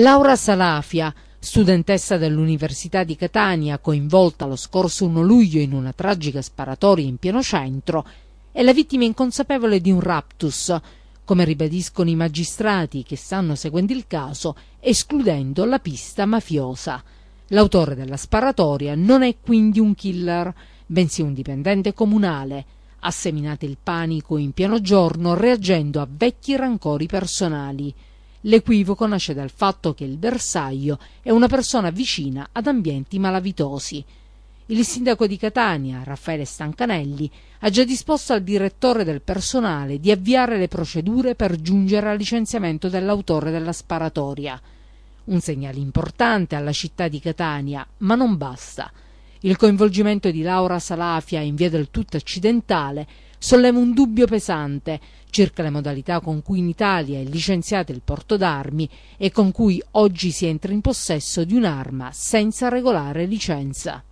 Laura Salafia, studentessa dell'Università di Catania coinvolta lo scorso 1 luglio in una tragica sparatoria in pieno centro, è la vittima inconsapevole di un raptus, come ribadiscono i magistrati che stanno seguendo il caso, escludendo la pista mafiosa. L'autore della sparatoria non è quindi un killer, bensì un dipendente comunale. Ha seminato il panico in pieno giorno reagendo a vecchi rancori personali. L'equivoco nasce dal fatto che il bersaglio è una persona vicina ad ambienti malavitosi. Il sindaco di Catania, Raffaele Stancanelli, ha già disposto al direttore del personale di avviare le procedure per giungere al licenziamento dell'autore della sparatoria. Un segnale importante alla città di Catania, ma non basta. Il coinvolgimento di Laura Salafia in via del tutto accidentale solleva un dubbio pesante circa le modalità con cui in Italia è licenziato il porto d'armi e con cui oggi si entra in possesso di un'arma senza regolare licenza.